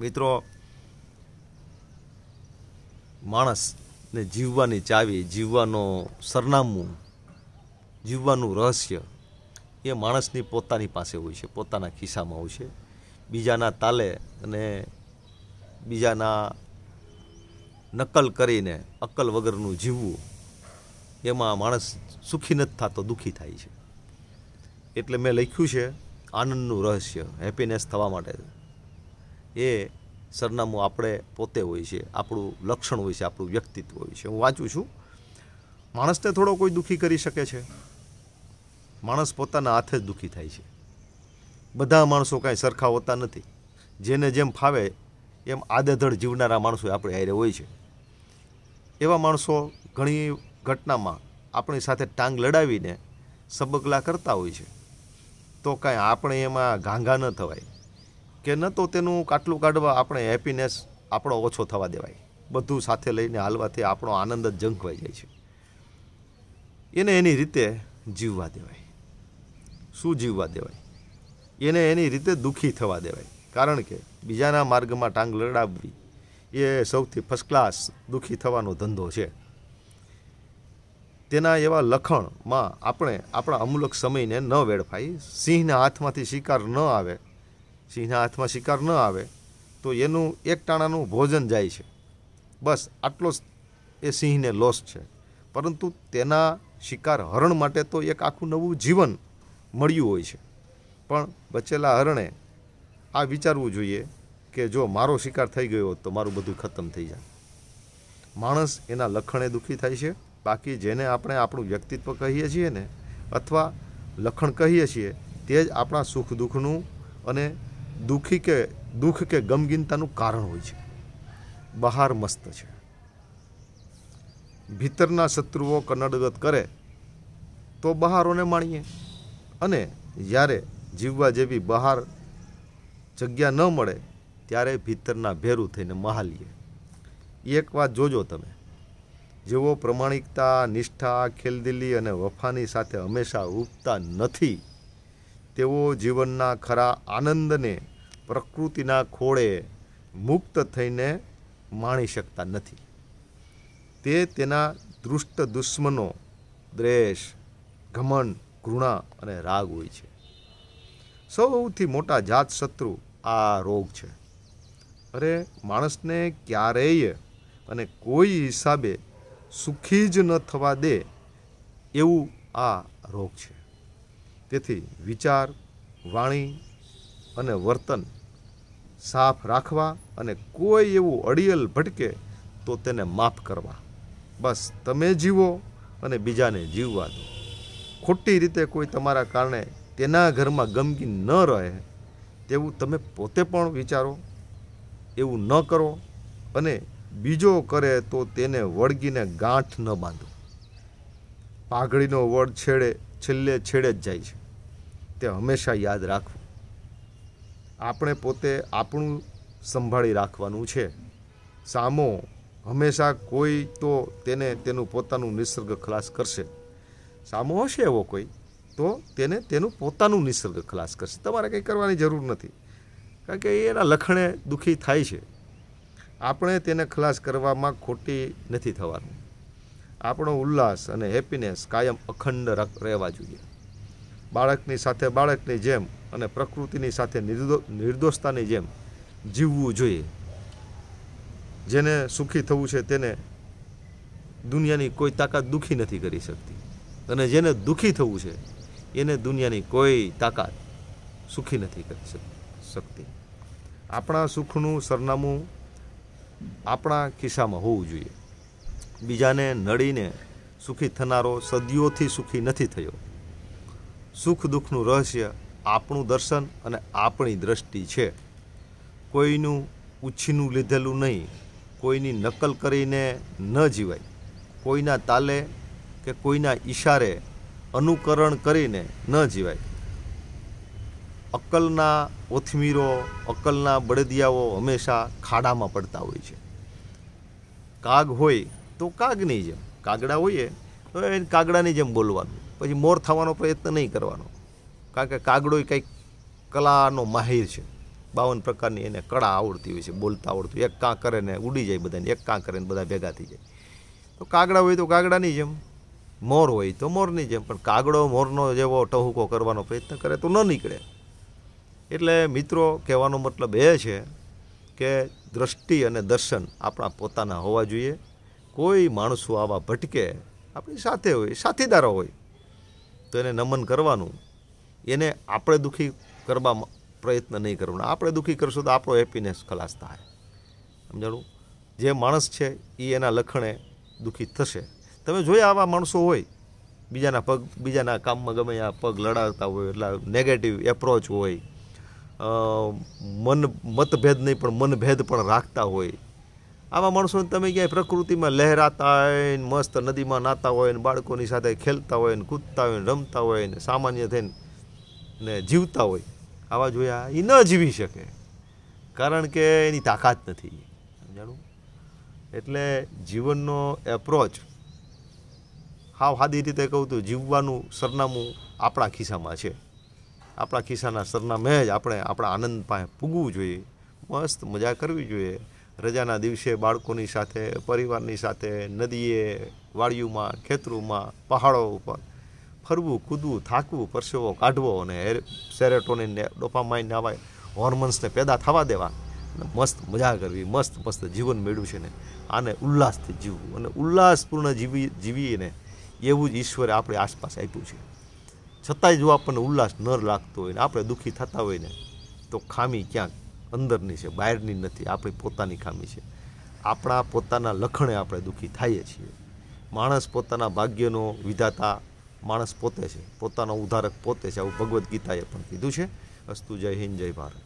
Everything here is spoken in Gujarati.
મિત્રો માણસને જીવવાની ચાવી જીવવાનો સરનામું જીવવાનું રહસ્ય એ માણસની પોતાની પાસે હોય છે પોતાના ખિસ્સામાં હોય છે બીજાના તાલે અને બીજાના નકલ કરીને અક્કલ વગરનું જીવવું એમાં માણસ સુખી નથી થતો દુઃખી થાય છે એટલે મેં લખ્યું છે આનંદનું રહસ્ય હેપીનેસ થવા માટે એ સરનામું આપણે પોતે હોય છે આપણું લક્ષણ હોય છે આપણું વ્યક્તિત્વ હોય છે હું વાંચું છું માણસને થોડો કોઈ દુઃખી કરી શકે છે માણસ પોતાના હાથે જ દુઃખી થાય છે બધા માણસો કાંઈ સરખા હોતા નથી જેને જેમ ફાવે એમ આદેધડ જીવનારા માણસો આપણે હારે હોય છે એવા માણસો ઘણી ઘટનામાં આપણી સાથે ટાંગ લડાવીને સબકલા કરતા હોય છે તો કાંઈ આપણે એમાં ઘાંઘા ન થવાય કે ન તો તેનું કાટલું કાઢવા આપણે હેપીનેસ આપણો ઓછો થવા દેવાય બધું સાથે લઈને હાલવાથી આપણો આનંદ જ જંખવાઈ જાય છે એને એની રીતે જીવવા દેવાય શું જીવવા દેવાય એને એની રીતે દુઃખી થવા દેવાય કારણ કે બીજાના માર્ગમાં ટાંગ લડાવવી એ સૌથી ફર્સ્ટ ક્લાસ દુઃખી થવાનો ધંધો છે તેના એવા લખણમાં આપણે આપણા અમૂલક સમયને ન વેડફાઈ સિંહના હાથમાંથી શિકાર ન આવે સિંહના હાથમાં શિકાર ન આવે તો એનું એક ટાણાનું ભોજન જાય છે બસ આટલો જ એ સિંહને લોસ છે પરંતુ તેના શિકાર હરણ માટે તો એક આખું નવું જીવન મળ્યું હોય છે પણ બચેલા હરણે આ વિચારવું જોઈએ કે જો મારો શિકાર થઈ ગયો તો મારું બધું ખતમ થઈ જાય માણસ એના લખણે દુઃખી થાય છે બાકી જેને આપણે આપણું વ્યક્તિત્વ કહીએ છીએ ને અથવા લખણ કહીએ છીએ તે જ આપણા સુખ દુઃખનું અને દુઃખી કે દુઃખ કે ગમગીનતાનું કારણ હોય છે બહાર મસ્ત છે ભીતરના શત્રુઓ કનડગત કરે તો બહારોને માણીએ અને જ્યારે જીવવા જેવી બહાર જગ્યા ન મળે ત્યારે ભીતરના ભેરું થઈને મહાલીએ એક વાત જોજો તમે જેઓ પ્રમાણિકતા નિષ્ઠા ખેલદિલી અને વફાની સાથે હંમેશા ઉગતા નથી તેઓ જીવનના ખરા આનંદને પ્રકૃતિના ખોળે મુક્ત થઈને માણી શકતા નથી તે તેના દૃષ્ટ દુશ્મનો દ્વેષ ઘમંડ ઘૃણા અને રાગ હોય છે સૌથી મોટા જાત શત્રુ આ રોગ છે અરે માણસને ક્યારેય અને કોઈ હિસાબે સુખી જ ન થવા દે એવું આ રોગ છે તેથી વિચાર વાણી અને વર્તન સાફ રાખવા અને કોઈ એવું અડિયલ ભટકે તો તેને માફ કરવા બસ તમે જીવો અને બીજાને જીવવા દો ખોટી રીતે કોઈ તમારા કારણે તેના ઘરમાં ગમગી ન રહે તેવું તમે પોતે પણ વિચારો એવું ન કરો અને બીજો કરે તો તેને વળગીને ગાંઠ ન બાંધો પાઘડીનો વડ છેડે છેલ્લે છેડે જ જાય છે તે હંમેશા યાદ રાખવું આપણે પોતે આપણું સંભાળી રાખવાનું છે સામો હંમેશા કોઈ તો તેને તેનું પોતાનું નિસર્ગ ખલાસ કરશે સામો હશે એવો કોઈ તો તેને તેનું પોતાનું નિસર્ગ ખલાસ કરશે તમારે કંઈ કરવાની જરૂર નથી કારણ કે એના લખણે દુઃખી થાય છે આપણે તેને ખલાસ કરવામાં ખોટી નથી થવાનું આપણો ઉલ્લાસ અને હેપીનેસ કાયમ અખંડ રહેવા જોઈએ બાળકની સાથે બાળકની જેમ અને પ્રકૃતિની સાથે નિર્દોષતાની જેમ જીવવું જોઈએ જેને સુખી થવું છે તેને દુનિયાની કોઈ તાકાત દુઃખી નથી કરી શકતી અને જેને દુઃખી થવું છે એને દુનિયાની કોઈ તાકાત સુખી નથી કરી શકતી આપણા સુખનું સરનામું આપણા ખિસ્સામાં હોવું જોઈએ બીજાને નડીને સુખી થનારો સદીઓથી સુખી નથી થયો સુખ દુઃખનું રહસ્ય આપણું દર્શન અને આપણી દ્રષ્ટિ છે કોઈનું ઉછીનું લીધેલું નહીં કોઈની નકલ કરીને ન જીવાય કોઈના તાલે કે કોઈના ઈશારે અનુકરણ કરીને ન જીવાય અકલના ઓથમીરો અકલના બળદિયાઓ હંમેશા ખાડામાં પડતા હોય છે કાગ હોય તો કાગની જેમ કાગડા હોઈએ તો એ કાગડાની જેમ બોલવાનું પછી મોર થવાનો પ્રયત્ન નહીં કરવાનો કારણ કે કાગડો એ કંઈક કલાનો માહિર છે બાવન પ્રકારની એને કળા આવડતી હોય છે બોલતા આવડતું એક કાં કરે ને ઉડી જાય બધાને એક કાં કરે ને બધા ભેગા થઈ જાય તો કાગડા હોય તો કાગડાની જેમ મોર હોય તો મોરની જેમ પણ કાગડો મોરનો જેવો ટહુકો કરવાનો પ્રયત્ન કરે તો ન નીકળે એટલે મિત્રો કહેવાનો મતલબ એ છે કે દ્રષ્ટિ અને દર્શન આપણા પોતાના હોવા જોઈએ કોઈ માણસો આવા ભટકે આપણી સાથે હોય સાથીદારો હોય તો એને નમન કરવાનું એને આપણે દુઃખી કરવા પ્રયત્ન નહીં કરવાનો આપણે દુઃખી કરશું તો આપણો હેપીનેસ ખલાસ થાય સમજાણું જે માણસ છે એ એના લખણે દુઃખી થશે તમે જોયા આવા માણસો હોય બીજાના પગ બીજાના કામમાં ગમે આ પગ લડાવતા હોય એટલા નેગેટિવ એપ્રોચ હોય મન મતભેદ નહીં પણ મનભેદ પણ રાખતા હોય આવા માણસોને તમે ક્યાંય પ્રકૃતિમાં લહેરાતા હોય ને મસ્ત નદીમાં નાતા હોય ને બાળકોની સાથે ખેલતા હોય ને કૂદતા હોય ને રમતા હોય ને સામાન્ય થઈને ને જીવતા હોય આવા જોયા એ ન જીવી શકે કારણ કે એની તાકાત નથી સમજાણું એટલે જીવનનો એપ્રોચ હાવ હાદી રીતે કહું તો જીવવાનું સરનામું આપણા ખિસ્સામાં છે આપણા ખિસ્સાના સરનામે જ આપણે આપણા આનંદ પાસે પૂગવું જોઈએ મસ્ત મજા કરવી જોઈએ રજાના દિવસે બાળકોની સાથે પરિવારની સાથે નદીએ વાડીઓમાં ખેતરોમાં પહાડો ઉપર ફરવું કૂદવું થાકવું પરસેવો કાઢવો અને સેરેટોનિનને ડોપામાઇન આવા હોર્મોન્સને પેદા થવા દેવા અને મસ્ત મજા કરવી મસ્ત મસ્ત જીવન મેળવ્યું છે ને આને ઉલ્લાસથી જીવવું અને ઉલ્લાસપૂર્ણ જીવી જીવીને એવું જ ઈશ્વરે આપણી આસપાસ આપ્યું છે છતાંય જો આપણને ઉલ્લાસ ન લાગતો હોય ને આપણે દુઃખી થતા હોય ને તો ખામી ક્યાંક અંદરની છે બહારની નથી આપણી પોતાની ખામી છે આપણા પોતાના લખણે આપણે દુઃખી થઈએ છીએ માણસ પોતાના ભાગ્યનો વિધાતા માણસ પોતે છે પોતાનો ઉધારક પોતે છે આવું ભગવદ્ ગીતાએ પણ કીધું છે અસ્તુ જય હિન્દ જય ભારત